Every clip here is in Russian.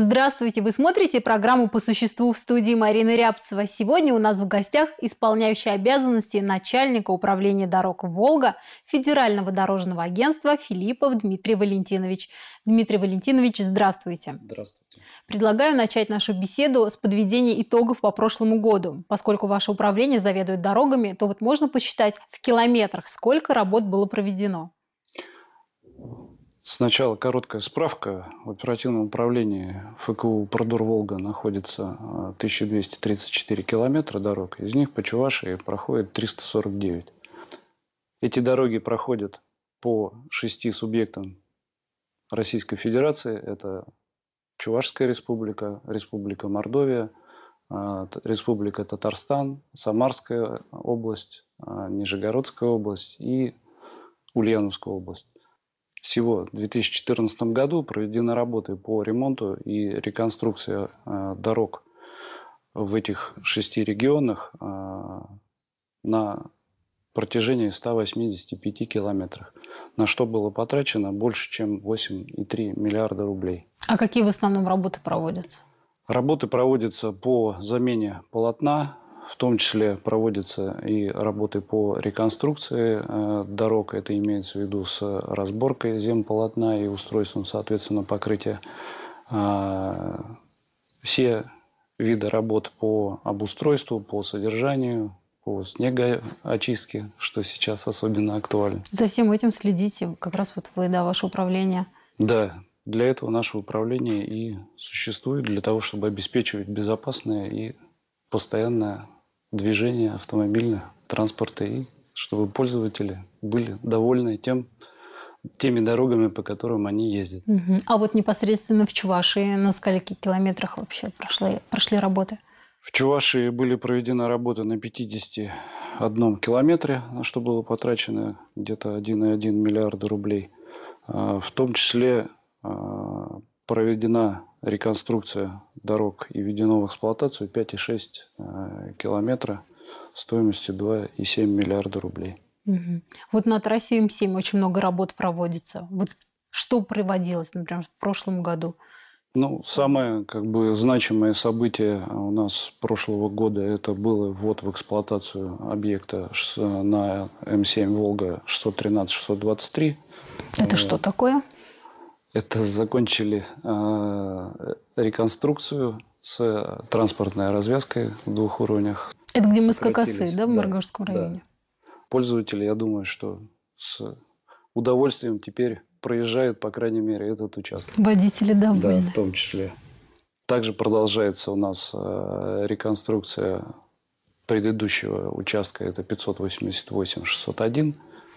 Здравствуйте! Вы смотрите программу «По существу» в студии Марина Рябцева. Сегодня у нас в гостях исполняющий обязанности начальника управления дорог «Волга» Федерального дорожного агентства Филиппов Дмитрий Валентинович. Дмитрий Валентинович, здравствуйте! Здравствуйте! Предлагаю начать нашу беседу с подведения итогов по прошлому году. Поскольку ваше управление заведует дорогами, то вот можно посчитать в километрах, сколько работ было проведено. Сначала короткая справка. В оперативном управлении ФКУ Продур Волга находится 1234 э, километра дорог. Из них по Чувашии проходит 349. Эти дороги проходят по шести субъектам Российской Федерации. Это Чувашская республика, Республика Мордовия, э, Республика Татарстан, Самарская э, область, Нижегородская область и Ульяновская область. Всего в 2014 году проведены работы по ремонту и реконструкции э, дорог в этих шести регионах э, на протяжении 185 километрах, на что было потрачено больше, чем 8,3 миллиарда рублей. А какие в основном работы проводятся? Работы проводятся по замене полотна, в том числе проводятся и работы по реконструкции э, дорог. Это имеется в виду с разборкой земполотна и устройством, соответственно, покрытия. А, все виды работ по обустройству, по содержанию, по снегоочистке, что сейчас особенно актуально. За всем этим следите, как раз вот вы, да, ваше управление. Да, для этого наше управление и существует, для того, чтобы обеспечивать безопасное и постоянное движения автомобильного транспорта и чтобы пользователи были довольны тем, теми дорогами, по которым они ездят. Угу. А вот непосредственно в Чувашии на скольких километрах вообще прошли, прошли работы? В Чувашии были проведены работы на 51 километре, на что было потрачено где-то 1,1 миллиарда рублей. А, в том числе а, проведена реконструкция дорог и введено в эксплуатацию 5,6 э, километра стоимостью 2,7 миллиарда рублей. Угу. Вот над Россией М7 очень много работ проводится. Вот что проводилось, например, в прошлом году? Ну, самое как бы значимое событие у нас прошлого года это было ввод в эксплуатацию объекта на М7 Волга 613-623. Это что такое? Это закончили э, реконструкцию с транспортной развязкой в двух уровнях. Это где мы с Кокосы, да, в Маргашском да, районе? Да. Пользователи, я думаю, что с удовольствием теперь проезжают, по крайней мере, этот участок. Водители довольны. Да, в том числе. Также продолжается у нас э, реконструкция предыдущего участка, это 588-601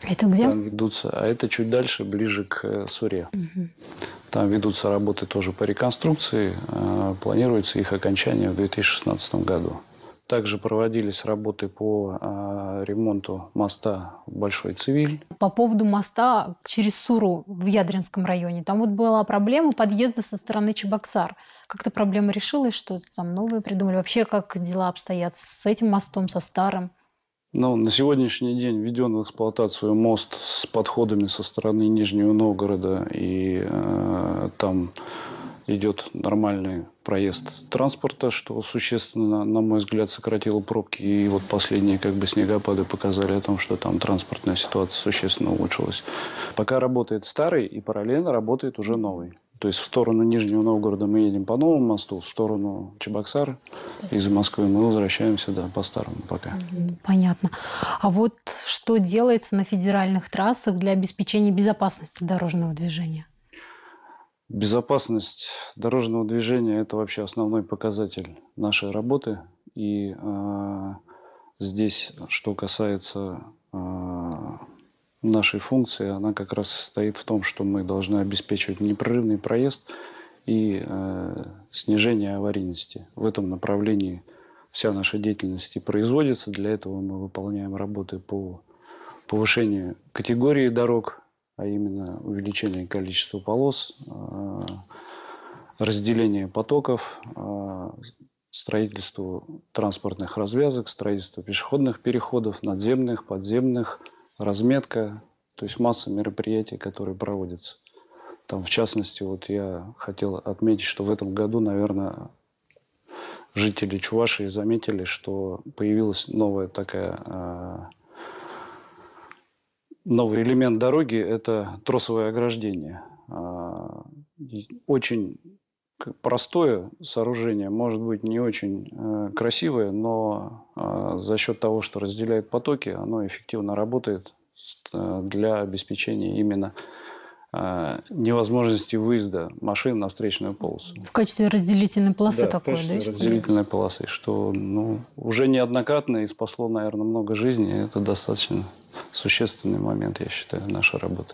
это где? Там ведутся, а это чуть дальше, ближе к э, Суре. Угу. Там ведутся работы тоже по реконструкции. Э, планируется их окончание в 2016 году. Также проводились работы по а, ремонту моста Большой Цивиль. По поводу моста через Суру в Ядринском районе. Там вот была проблема подъезда со стороны Чебоксар. Как-то проблема решилась, что там новые придумали. Вообще, как дела обстоят с этим мостом, со старым? Ну, на сегодняшний день введен в эксплуатацию мост с подходами со стороны Нижнего Новгорода, и э, там идет нормальный проезд транспорта, что существенно, на мой взгляд, сократило пробки. И вот последние как бы снегопады показали о том, что там транспортная ситуация существенно улучшилась. Пока работает старый, и параллельно работает уже новый. То есть в сторону Нижнего Новгорода мы едем по новому мосту, в сторону Чебоксар из Москвы мы возвращаемся да, по старому пока. Понятно. А вот что делается на федеральных трассах для обеспечения безопасности дорожного движения? Безопасность дорожного движения – это вообще основной показатель нашей работы. И э, здесь, что касается а, нашей функции, она как раз состоит в том, что мы должны обеспечивать непрерывный проезд и э, снижение аварийности. В этом направлении вся наша деятельность и производится. Для этого мы выполняем работы по повышению категории дорог, а именно увеличение количества полос, э, разделение потоков, э, строительство транспортных развязок, строительство пешеходных переходов, надземных, подземных – разметка, то есть масса мероприятий, которые проводятся. Там, в частности, вот я хотел отметить, что в этом году, наверное, жители Чувашии заметили, что появилась новая такая а, новый элемент дороги – это тросовое ограждение. А, очень простое сооружение, может быть, не очень э, красивое, но э, за счет того, что разделяет потоки, оно эффективно работает э, для обеспечения именно невозможности выезда машин на встречную полосу. В качестве разделительной полосы да, такой, в качестве да? Типа? разделительной полосы, что ну, уже неоднократно и спасло, наверное, много жизней. Это достаточно существенный момент, я считаю, нашей работы.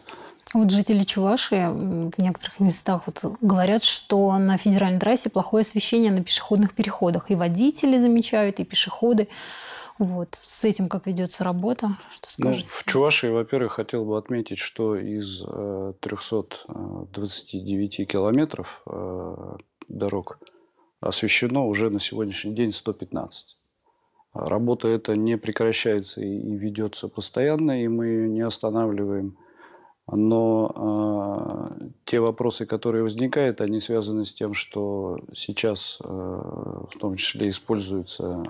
Вот жители Чувашии в некоторых местах вот говорят, что на федеральной трассе плохое освещение на пешеходных переходах. И водители замечают, и пешеходы. Вот. С этим как ведется работа? Что ну, скажете? Ну, в Чувашии, во-первых, хотел бы отметить, что из 329 э, э, километров э, дорог освещено уже на сегодняшний день 115. Работа эта не прекращается и ведется постоянно, и мы не останавливаем но э, те вопросы, которые возникают, они связаны с тем, что сейчас э, в том числе используются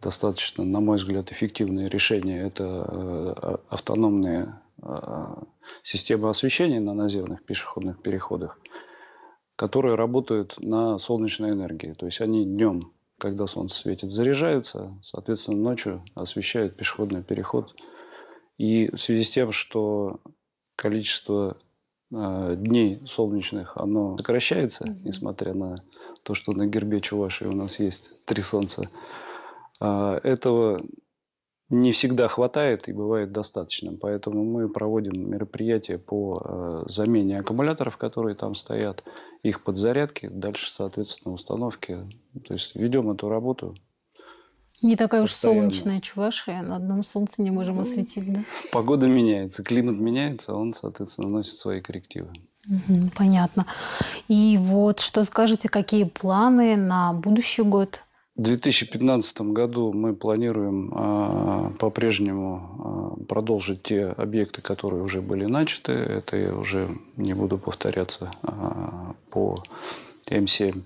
достаточно, на мой взгляд, эффективные решения. Это э, автономные э, системы освещения на наземных пешеходных переходах, которые работают на солнечной энергии. То есть они днем, когда солнце светит, заряжаются, соответственно, ночью освещают пешеходный переход. И в связи с тем, что количество э, дней солнечных, оно сокращается, mm-hmm. несмотря на то, что на гербе Чувашии у нас есть три солнца. Э, этого не всегда хватает и бывает достаточным. Поэтому мы проводим мероприятия по а, замене аккумуляторов, которые там стоят, их подзарядки, дальше, соответственно, установки. То есть ведем эту работу не такая уж солнечная Чувашия, на одном солнце не можем ну, осветить, да? Погода меняется, климат меняется, он, соответственно, носит свои коррективы. Угу, понятно. И вот что скажете, какие планы на будущий год? В 2015 году мы планируем э, по-прежнему э, продолжить те объекты, которые уже были начаты. Это я уже не буду повторяться э, по М7.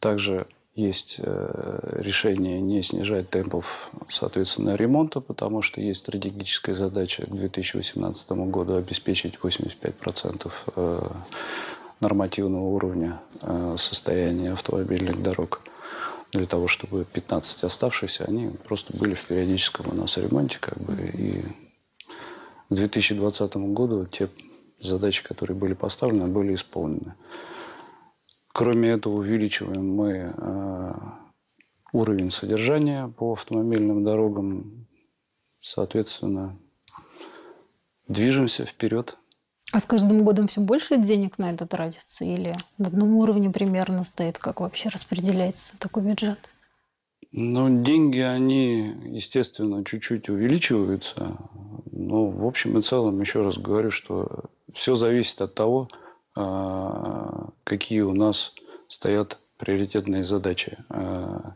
Также есть э, решение не снижать темпов, соответственно, ремонта, потому что есть стратегическая задача к 2018 году обеспечить 85% э, нормативного уровня э, состояния автомобильных дорог для того, чтобы 15 оставшихся, они просто были в периодическом у нас ремонте. Как бы, и к 2020 году те задачи, которые были поставлены, были исполнены. Кроме этого, увеличиваем мы э, уровень содержания по автомобильным дорогам. Соответственно, движемся вперед. А с каждым годом все больше денег на это тратится? Или на одном уровне примерно стоит? Как вообще распределяется такой бюджет? Ну, деньги, они, естественно, чуть-чуть увеличиваются. Но, в общем и целом, еще раз говорю, что все зависит от того, а, какие у нас стоят приоритетные задачи. А,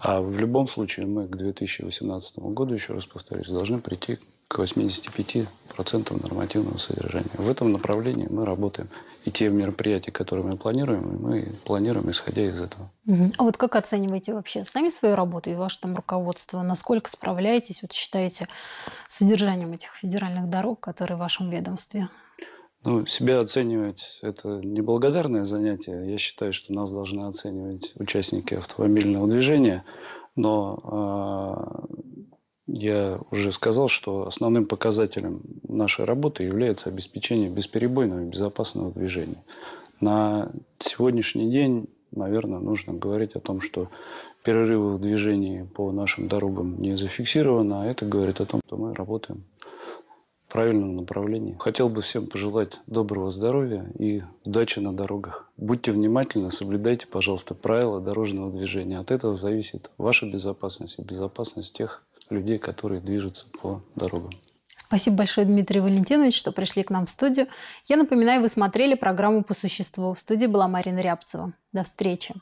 а в любом случае мы к 2018 году, еще раз повторюсь, должны прийти к 85% нормативного содержания. В этом направлении мы работаем. И те мероприятия, которые мы планируем, мы планируем исходя из этого. А вот как оцениваете вообще сами свою работу и ваше там руководство? Насколько справляетесь, вот считаете, содержанием этих федеральных дорог, которые в вашем ведомстве? Ну, себя оценивать – это неблагодарное занятие. Я считаю, что нас должны оценивать участники автомобильного движения. Но э, я уже сказал, что основным показателем нашей работы является обеспечение бесперебойного и безопасного движения. На сегодняшний день, наверное, нужно говорить о том, что перерывы в движении по нашим дорогам не зафиксированы. а это говорит о том, что мы работаем правильном направлении. Хотел бы всем пожелать доброго здоровья и удачи на дорогах. Будьте внимательны, соблюдайте, пожалуйста, правила дорожного движения. От этого зависит ваша безопасность и безопасность тех людей, которые движутся по дорогам. Спасибо большое, Дмитрий Валентинович, что пришли к нам в студию. Я напоминаю, вы смотрели программу «По существу». В студии была Марина Рябцева. До встречи.